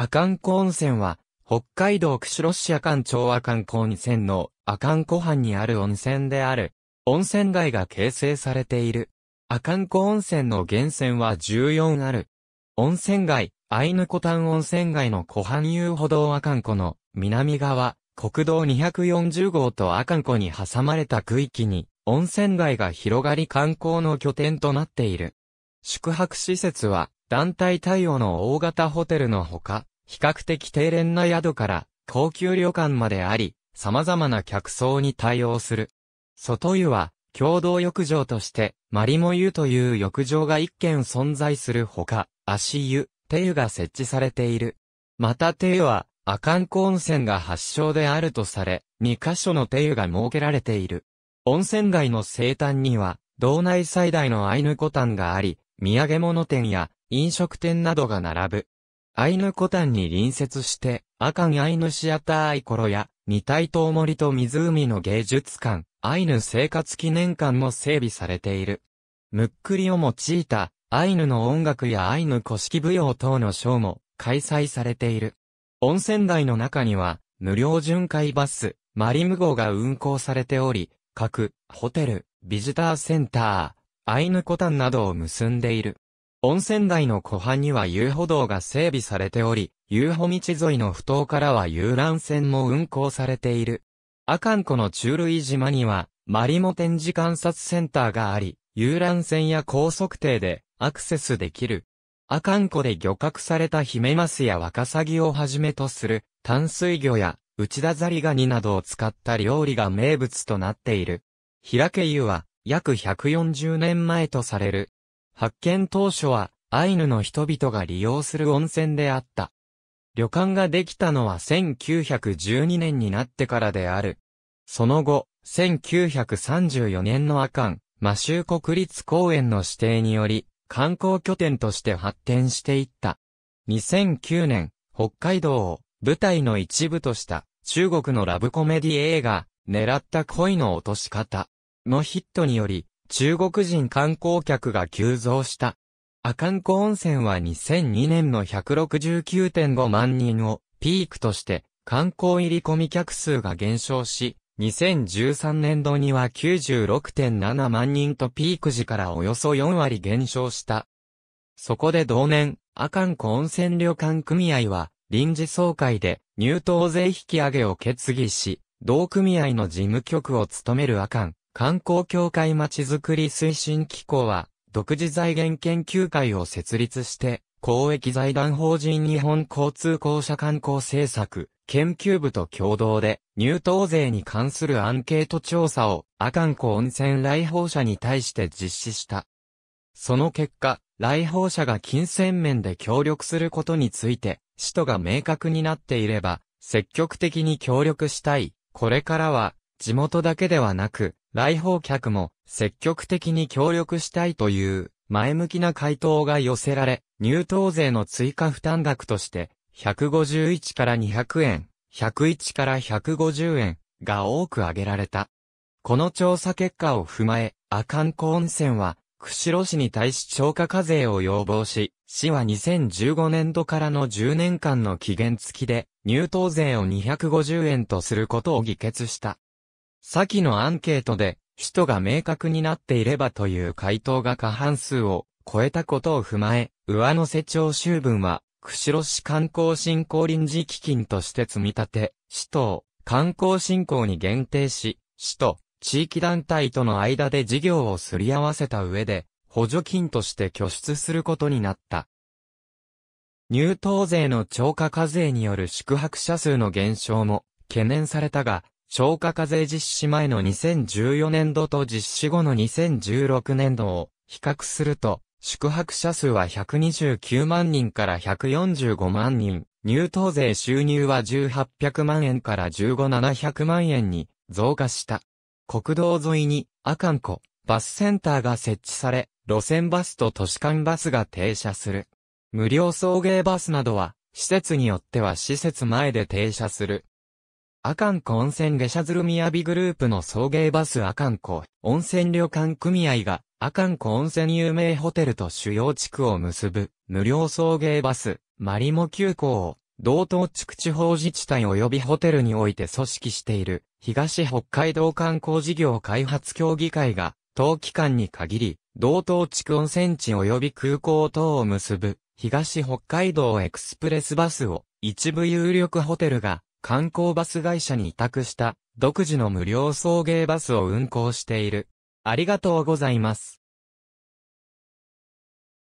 阿寒湖温泉は、北海道釧路市阿寒町阿寒湖温泉の阿寒湖畔にある温泉である。温泉街が形成されている。阿寒湖温泉の源泉は14ある。温泉街、アイヌコタン温泉街の湖畔遊歩道阿寒湖の南側、国道240号と阿寒湖に挟まれた区域に、温泉街が広がり観光の拠点となっている。宿泊施設は、団体対応の大型ホテルのほか、比較的低廉な宿から高級旅館まであり、様々な客層に対応する。外湯は共同浴場として、マリモ湯という浴場が一軒存在するほか、足湯、手湯が設置されている。また手湯は、阿寒湖温泉が発祥であるとされ、2カ所の手湯が設けられている。温泉街の西端には、道内最大のアイヌコタンがあり、土産物店や飲食店などが並ぶ。アイヌコタンに隣接して、アカンアイヌシアターアイコロや、二体島森と湖の芸術館、アイヌ生活記念館も整備されている。むっくりを用いた、アイヌの音楽やアイヌ古式舞踊等のショーも開催されている。温泉街の中には、無料巡回バス、マリム号が運行されており、各、ホテル、ビジターセンター、アイヌコタンなどを結んでいる。温泉街の湖畔には遊歩道が整備されており、遊歩道沿いの埠頭からは遊覧船も運行されている。阿寒湖の中類島には、マリモ展示観察センターがあり、遊覧船や高速艇でアクセスできる。阿寒湖で漁獲されたヒメマスやワカサギをはじめとする淡水魚や内田ザリガニなどを使った料理が名物となっている。平家湯は約140年前とされる発見当初は、アイヌの人々が利用する温泉であった。旅館ができたのは1912年になってからである。その後、1934年のアカン、マシュー国立公園の指定により、観光拠点として発展していった。2009年、北海道を舞台の一部とした中国のラブコメディ映画、狙った恋の落とし方のヒットにより、中国人観光客が急増した。阿寒湖温泉は2002年の169.5万人をピークとして観光入り込み客数が減少し、2013年度には96.7万人とピーク時からおよそ4割減少した。そこで同年、阿寒湖温泉旅館組合は臨時総会で入湯税引き上げを決議し、同組合の事務局を務める阿寒観光協会まちづくり推進機構は、独自財源研究会を設立して、公益財団法人日本交通公社観光政策研究部と共同で入党税に関するアンケート調査を阿寒湖温泉来訪者に対して実施した。その結果、来訪者が金銭面で協力することについて、使途が明確になっていれば、積極的に協力したい。これからは、地元だけではなく、来訪客も積極的に協力したいという前向きな回答が寄せられ、入党税の追加負担額として、151から200円、101から150円が多く挙げられた。この調査結果を踏まえ、阿寒湖温泉は、釧路市に対し超過課税を要望し、市は2015年度からの10年間の期限付きで、入党税を250円とすることを議決した。先のアンケートで、首都が明確になっていればという回答が過半数を超えたことを踏まえ、上乗せ徴収分は、釧路市観光振興臨時基金として積み立て、首都を観光振興に限定し、首都、地域団体との間で事業をすり合わせた上で、補助金として拠出することになった。入党税の超過課税による宿泊者数の減少も懸念されたが、消化課税実施前の2014年度と実施後の2016年度を比較すると、宿泊者数は129万人から145万人、入党税収入は1800万円から15700万円に増加した。国道沿いに阿寒湖バスセンターが設置され、路線バスと都市間バスが停車する。無料送迎バスなどは、施設によっては施設前で停車する阿寒湖温泉下車みやびグループの送迎バス阿寒湖温泉旅館組合が阿寒湖温泉有名ホテルと主要地区を結ぶ無料送迎バスマリモ急行を道東地区地方自治体及びホテルにおいて組織している東北海道観光事業開発協議会が当期間に限り道東地区温泉地及び空港等を結ぶ東北海道エクスプレスバスを一部有力ホテルが観光バス会社に委託した独自の無料送迎バスを運行している。ありがとうございます。